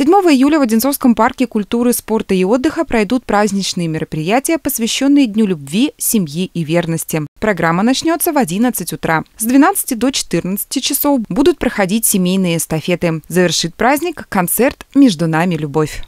7 июля в Одинцовском парке культуры, спорта и отдыха пройдут праздничные мероприятия, посвященные Дню любви, семьи и верности. Программа начнется в 11 утра. С 12 до 14 часов будут проходить семейные эстафеты. Завершит праздник концерт «Между нами любовь».